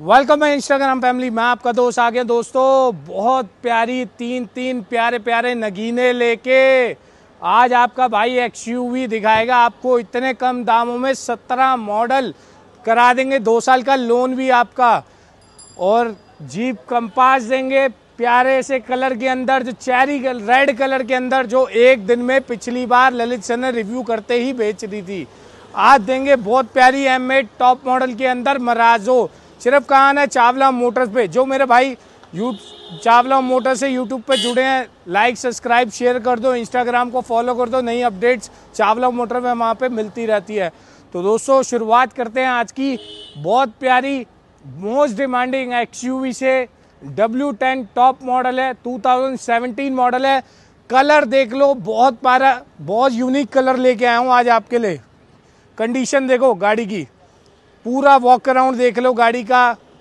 welcome है Instagram family मैं आपका दोस्त आ गया दोस्तों बहुत प्यारी तीन तीन प्यारे प्यारे नगीने लेके आज आपका भाई एक्स दिखाएगा आपको इतने कम दामों में सत्रह मॉडल करा देंगे दो साल का लोन भी आपका और जीप कंपास देंगे प्यारे से कलर के अंदर जो चेरी रेड कलर के अंदर जो एक दिन में पिछली बार ललित सर ने रिव्यू करते ही बेच दी थी आज देंगे बहुत प्यारी एम टॉप मॉडल के अंदर मराजो सिर्फ कहान है चावला मोटर्स पे जो मेरे भाई यू चावला मोटर से यूट्यूब पे जुड़े हैं लाइक सब्सक्राइब शेयर कर दो इंस्टाग्राम को फॉलो कर दो नई अपडेट्स चावला मोटर में वहाँ पे मिलती रहती है तो दोस्तों शुरुआत करते हैं आज की बहुत प्यारी मोस्ट डिमांडिंग एक्स से डब्ल्यू टेन टॉप मॉडल है टू मॉडल है कलर देख लो बहुत प्यारा बहुत यूनिक कलर लेके आया हूँ आज आपके लिए कंडीशन देखो गाड़ी की पूरा वॉक अराउंड देख लो गाड़ी का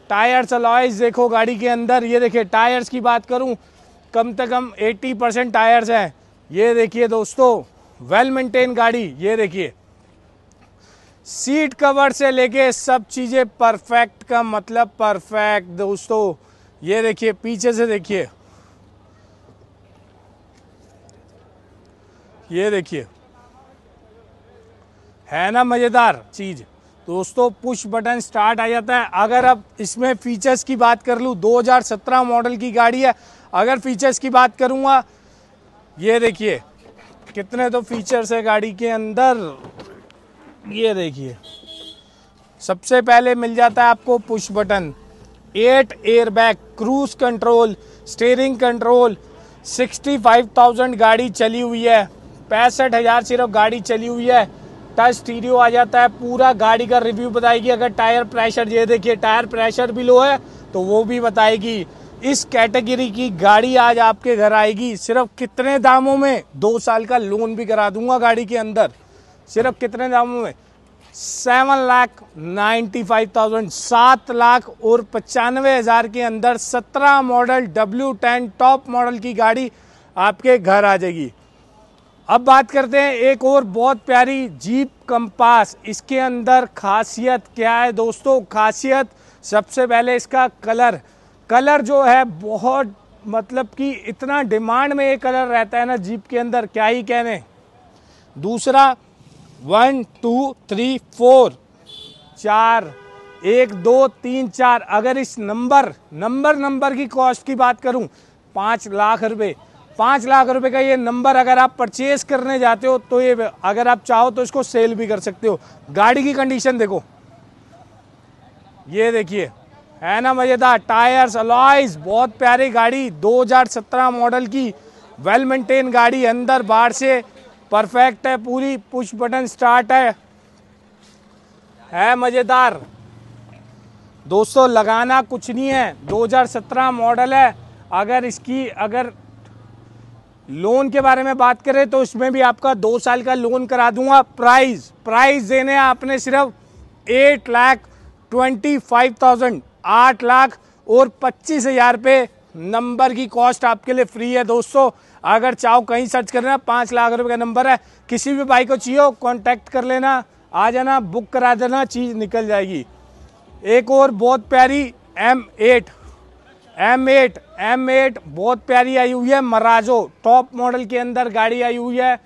टायर्स अलॉयज देखो गाड़ी के अंदर ये देखिए टायर्स की बात करूँ कम से कम 80 परसेंट टायर्स हैं ये देखिए दोस्तों वेल मेंटेन गाड़ी ये देखिए सीट कवर से लेके सब चीज़ें परफेक्ट का मतलब परफेक्ट दोस्तों ये देखिए पीछे से देखिए ये देखिए है ना मज़ेदार चीज़ दोस्तों पुश बटन स्टार्ट आ जाता है अगर अब इसमें फीचर्स की बात कर लूँ 2017 मॉडल की गाड़ी है अगर फीचर्स की बात करूँगा ये देखिए कितने तो फीचर्स है गाड़ी के अंदर ये देखिए सबसे पहले मिल जाता है आपको push button eight airbag cruise control steering control 65,000 गाड़ी चली हुई है पैंसठ हज़ार सिर्फ गाड़ी चली हुई है टच स्टीरियो आ जाता है पूरा गाड़ी का रिव्यू बताएगी अगर टायर प्रेशर ये देखिए टायर प्रेशर भी लो है तो वो भी बताएगी इस कैटेगरी की गाड़ी आज आपके घर आएगी सिर्फ कितने दामों में दो साल का लोन भी करा दूंगा गाड़ी के अंदर सिर्फ कितने दामों में seven lakh ninety five thousand सात लाख और पचानवे हज़ार के अंदर सत्रह model W ten top model की गाड़ी आपके घर आ जाएगी अब बात करते हैं एक और बहुत प्यारी जीप कंपास इसके अंदर खासियत क्या है दोस्तों खासियत सबसे पहले इसका कलर कलर जो है बहुत मतलब कि इतना डिमांड में ये कलर रहता है ना जीप के अंदर क्या ही कहने दूसरा वन टू थ्री फोर चार एक दो तीन चार अगर इस नंबर नंबर नंबर की कॉस्ट की बात करूं पाँच लाख रुपए पाँच लाख रुपए का ये नंबर अगर आप परचेज करने जाते हो तो ये अगर आप चाहो तो इसको सेल भी कर सकते हो गाड़ी की कंडीशन देखो ये देखिए है ना मज़ेदार टायर्स अलॉयज बहुत प्यारी गाड़ी 2017 मॉडल की वेल मेंटेन गाड़ी अंदर बाहर से परफेक्ट है पूरी पुश बटन स्टार्ट है है मज़ेदार दोस्तों लगाना कुछ नहीं है 2017 मॉडल है अगर इसकी अगर लोन के बारे में बात करें तो उसमें भी आपका दो साल का लोन करा दूंगा प्राइस प्राइस देने आपने सिर्फ eight lakh twenty five thousand आठ लाख और पच्चीस हज़ार पे नंबर की कॉस्ट आपके लिए फ्री है दोस्तों अगर चाहो कहीं सर्च करना पाँच लाख रुपए का नंबर है किसी भी भाई को चाहिए कॉन्टैक्ट कर लेना आ जाना बुक करा देना चीज़ निकल जाएगी एक और बहुत प्यारी M eight M eight M eight बहुत प्यारी आई हुई है मराजो टॉप मॉडल के अंदर गाड़ी आई हुई है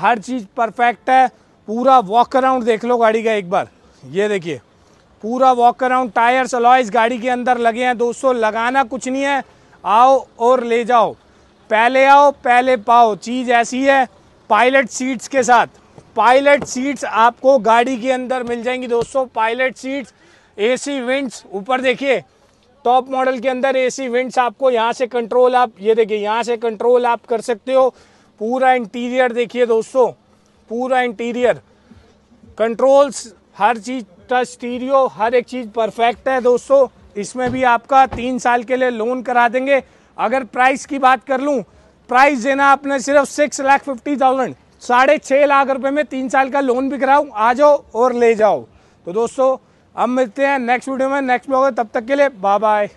हर चीज़ परफेक्ट है पूरा वॉक अराउंड देख लो गाड़ी का एक बार ये देखिए पूरा वॉक अराउंड टायर्स अलॉयज गाड़ी के अंदर लगे हैं दोस्तों लगाना कुछ नहीं है आओ और ले जाओ पहले आओ पहले पाओ चीज़ ऐसी है पायलट सीट्स के साथ पायलट सीट्स आपको गाड़ी के अंदर मिल जाएंगी दोस्तों पायलट सीट्स एसी विंड्स ऊपर देखिए टॉप मॉडल के अंदर एसी विंड्स आपको यहाँ से कंट्रोल आप ये देखिए यहाँ से कंट्रोल आप कर सकते हो पूरा इंटीरियर देखिए दोस्तों पूरा इंटीरियर कंट्रोल्स हर चीज़ टच स्टीरियो हर एक चीज़ परफेक्ट है दोस्तों इसमें भी आपका तीन साल के लिए लोन करा देंगे अगर प्राइस की बात कर लूँ प्राइस देना आपने सिर्फ सिक्स लाख फिफ्टी थाउजेंड साढ़े छः लाख रुपए में तीन साल का लोन भी कराऊँ आ जाओ और ले जाओ तो दोस्तों अब मिलते हैं नेक्स्ट वीडियो में नेक्स्ट ब्लॉग तब तक के लिए बाय बाय